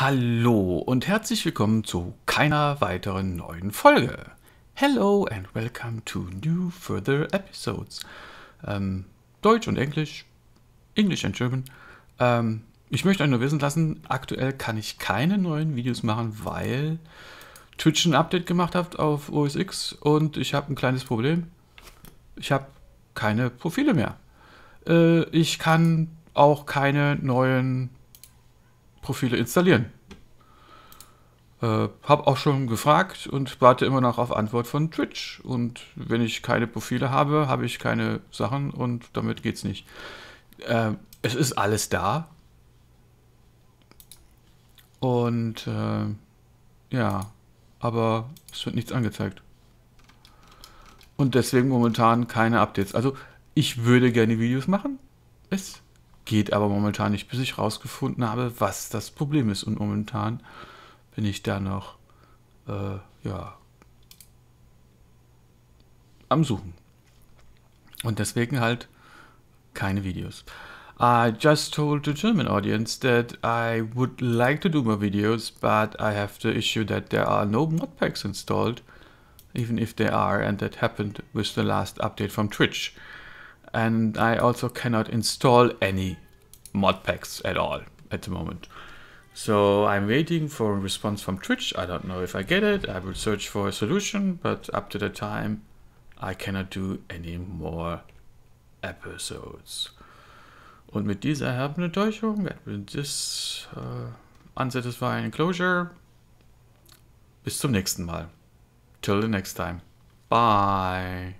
Hallo und herzlich willkommen zu keiner weiteren neuen Folge. Hello and welcome to new further episodes. Ähm, Deutsch und Englisch, Englisch and German. Ähm, ich möchte euch nur wissen lassen, aktuell kann ich keine neuen Videos machen, weil Twitch ein Update gemacht hat auf OS X und ich habe ein kleines Problem. Ich habe keine Profile mehr. Äh, ich kann auch keine neuen Profile installieren. Äh, habe auch schon gefragt und warte immer noch auf Antwort von Twitch. Und wenn ich keine Profile habe, habe ich keine Sachen und damit geht's nicht. Äh, es ist alles da. Und äh, ja, aber es wird nichts angezeigt. Und deswegen momentan keine Updates. Also ich würde gerne Videos machen. Ist Geht aber momentan nicht, bis ich rausgefunden habe, was das Problem ist. Und momentan bin ich da noch, äh, ja, am Suchen. Und deswegen halt keine Videos. I just told the German audience that I would like to do more videos, but I have the issue that there are no modpacks installed, even if they are, and that happened with the last update from Twitch. and I also cannot install any mod packs at all at the moment. So I'm waiting for a response from Twitch. I don't know if I get it. I will search for a solution, but up to the time, I cannot do any more episodes. Und mit dieser Enttäuschung, Täuschung, this uh, unsatisfying closure, bis zum nächsten Mal. Till the next time. Bye.